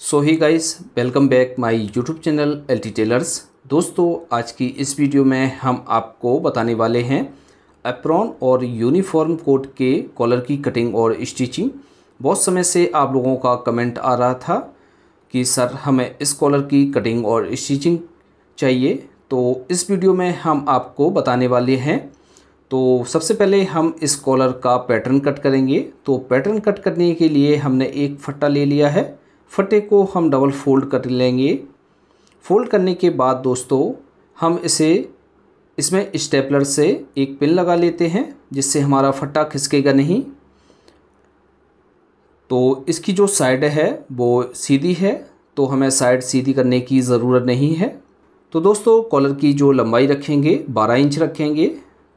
so hi guys welcome back my YouTube channel L T tailors दोस्तों आज की इस वीडियो में हम आपको बताने वाले हैं अप्रॉन और यूनिफॉर्म कोट के कॉलर की कटिंग और स्टिचिंग बहुत समय से आप लोगों का कमेंट आ रहा था कि सर हमें इस कॉलर की कटिंग और स्टिचिंग चाहिए तो इस वीडियो में हम आपको बताने वाले हैं तो सबसे पहले हम इस कॉलर का पैटर्न कट करेंगे तो पैटर्न कट करने के लिए हमने एक फट्टा ले लिया है फटे को हम डबल फोल्ड कर लेंगे फोल्ड करने के बाद दोस्तों हम इसे इसमें स्टेपलर से एक पिन लगा लेते हैं जिससे हमारा फटा खिसकेगा नहीं तो इसकी जो साइड है वो सीधी है तो हमें साइड सीधी करने की ज़रूरत नहीं है तो दोस्तों कॉलर की जो लंबाई रखेंगे 12 इंच रखेंगे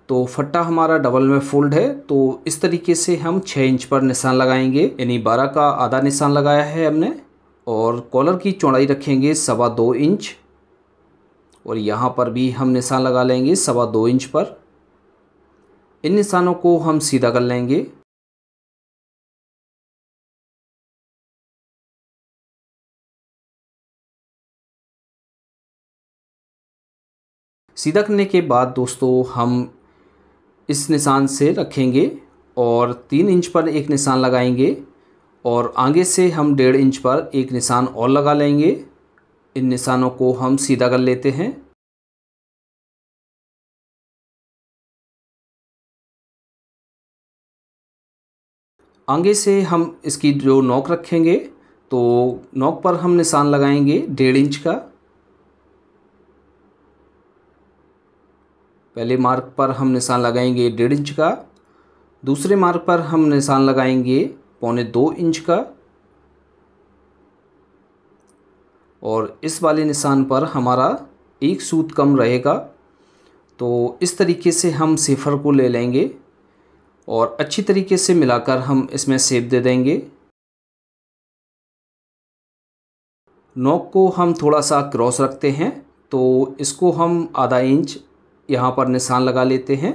तो फट्टा हमारा डबल में फोल्ड है तो इस तरीके से हम 6 इंच पर निशान लगाएंगे यानी 12 का आधा निशान लगाया है हमने और कॉलर की चौड़ाई रखेंगे सवा दो इंच और यहाँ पर भी हम निशान लगा लेंगे सवा दो इंच पर इन निशानों को हम सीधा कर लेंगे सीधा करने के बाद दोस्तों हम इस निशान से रखेंगे और तीन इंच पर एक निशान लगाएंगे और आगे से हम डेढ़ इंच पर एक निशान और लगा लेंगे इन निशानों को हम सीधा कर लेते हैं आगे से हम इसकी जो नोक रखेंगे तो नोक पर हम निशान लगाएंगे डेढ़ इंच का पहले मार्क पर हम निशान लगाएंगे डेढ़ इंच का दूसरे मार्क पर हम निशान लगाएंगे पौने दो इंच का और इस वाले निशान पर हमारा एक सूत कम रहेगा तो इस तरीके से हम सेफर को ले लेंगे और अच्छी तरीके से मिलाकर हम इसमें सेब दे देंगे नोक को हम थोड़ा सा क्रॉस रखते हैं तो इसको हम आधा इंच यहाँ पर निशान लगा लेते हैं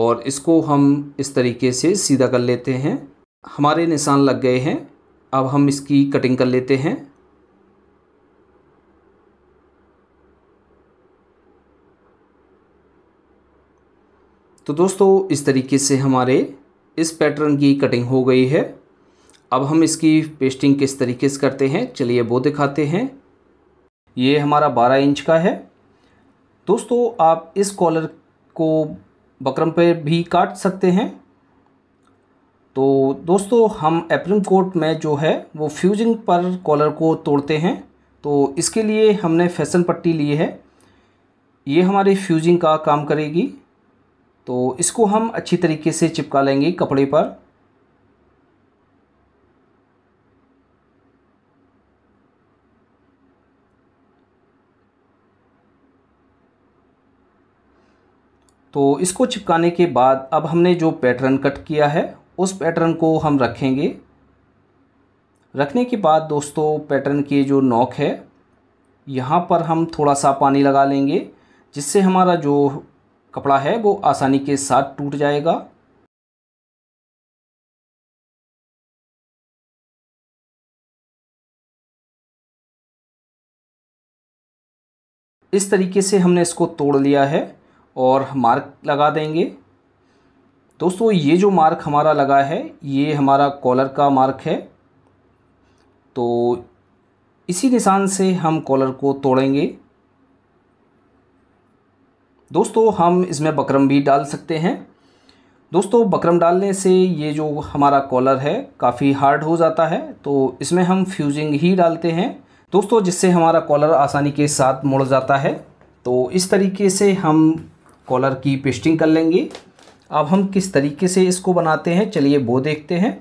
और इसको हम इस तरीके से सीधा कर लेते हैं हमारे निशान लग गए हैं अब हम इसकी कटिंग कर लेते हैं तो दोस्तों इस तरीके से हमारे इस पैटर्न की कटिंग हो गई है अब हम इसकी पेस्टिंग किस तरीके से करते हैं चलिए वो दिखाते हैं ये हमारा 12 इंच का है दोस्तों आप इस कॉलर को बकरम पे भी काट सकते हैं तो दोस्तों हम एप्रिम कोट में जो है वो फ्यूजिंग पर कॉलर को तोड़ते हैं तो इसके लिए हमने फैसन पट्टी ली है ये हमारी फ्यूजिंग का काम करेगी तो इसको हम अच्छी तरीके से चिपका लेंगे कपड़े पर तो इसको चिपकाने के बाद अब हमने जो पैटर्न कट किया है उस पैटर्न को हम रखेंगे रखने के बाद दोस्तों पैटर्न की जो नोक है यहाँ पर हम थोड़ा सा पानी लगा लेंगे जिससे हमारा जो कपड़ा है वो आसानी के साथ टूट जाएगा इस तरीके से हमने इसको तोड़ लिया है और मार्क लगा देंगे दोस्तों ये जो मार्क हमारा लगा है ये हमारा कॉलर का मार्क है तो इसी निशान से हम कॉलर को तोड़ेंगे दोस्तों हम इसमें बकरम भी डाल सकते हैं दोस्तों बकरम डालने से ये जो हमारा कॉलर है काफ़ी हार्ड हो जाता है तो इसमें हम फ्यूजिंग ही डालते हैं दोस्तों जिससे हमारा कॉलर आसानी के साथ मुड़ जाता है तो इस तरीके से हम कॉलर की पेस्टिंग कर लेंगे अब हम किस तरीके से इसको बनाते हैं चलिए वो देखते हैं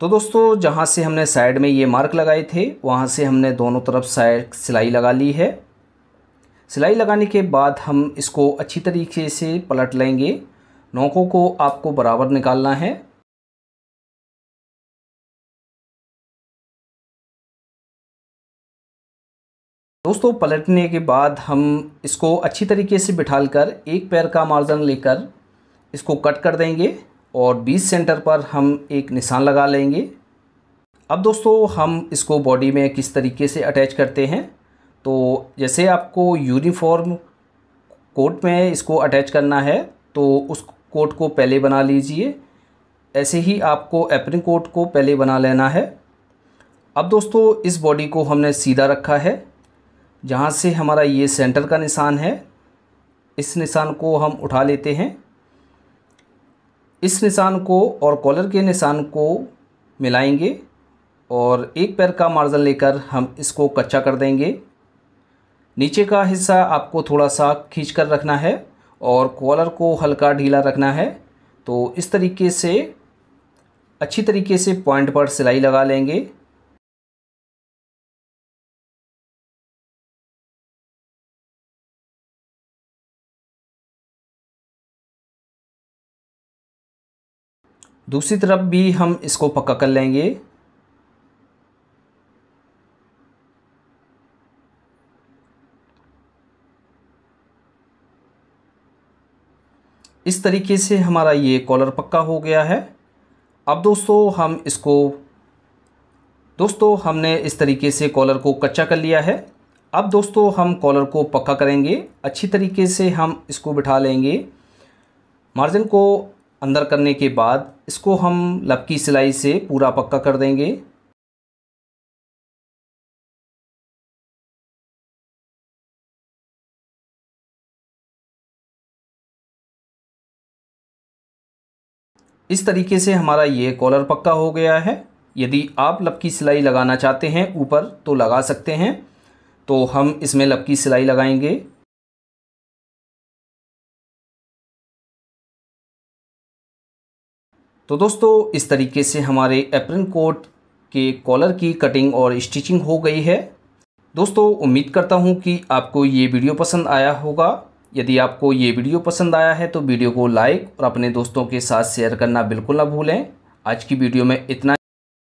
तो दोस्तों जहाँ से हमने साइड में ये मार्क लगाए थे वहाँ से हमने दोनों तरफ साइड सिलाई लगा ली है सिलाई लगाने के बाद हम इसको अच्छी तरीके से पलट लेंगे नोकों को आपको बराबर निकालना है दोस्तों पलटने के बाद हम इसको अच्छी तरीके से बिठाल कर एक पैर का मार्जन लेकर इसको कट कर देंगे और बीस सेंटर पर हम एक निशान लगा लेंगे अब दोस्तों हम इसको बॉडी में किस तरीके से अटैच करते हैं तो जैसे आपको यूनिफॉर्म कोट में इसको अटैच करना है तो उस कोट को पहले बना लीजिए ऐसे ही आपको एप्रिन कोट को पहले बना लेना है अब दोस्तों इस बॉडी को हमने सीधा रखा है जहाँ से हमारा ये सेंटर का निशान है इस निशान को हम उठा लेते हैं इस निशान को और कॉलर के निशान को मिलाएंगे और एक पैर का मार्जन लेकर हम इसको कच्चा कर देंगे नीचे का हिस्सा आपको थोड़ा सा खींच कर रखना है और कॉलर को हल्का ढीला रखना है तो इस तरीके से अच्छी तरीके से पॉइंट पर सिलाई लगा लेंगे दूसरी तरफ भी हम इसको पक्का कर लेंगे इस तरीके से हमारा ये कॉलर पक्का हो गया है अब दोस्तों हम इसको दोस्तों हमने इस तरीके से कॉलर को कच्चा कर लिया है अब दोस्तों हम कॉलर को पक्का करेंगे अच्छी तरीके से हम इसको बिठा लेंगे मार्जिन को अंदर करने के बाद इसको हम लपकी सिलाई से पूरा पक्का कर देंगे इस तरीके से हमारा ये कॉलर पक्का हो गया है यदि आप लपकी सिलाई लगाना चाहते हैं ऊपर तो लगा सकते हैं तो हम इसमें लपकी सिलाई लगाएंगे तो दोस्तों इस तरीके से हमारे एप्रन कोट के कॉलर की कटिंग और स्टिचिंग हो गई है दोस्तों उम्मीद करता हूँ कि आपको ये वीडियो पसंद आया होगा यदि आपको ये वीडियो पसंद आया है तो वीडियो को लाइक और अपने दोस्तों के साथ शेयर करना बिल्कुल ना भूलें आज की वीडियो में इतना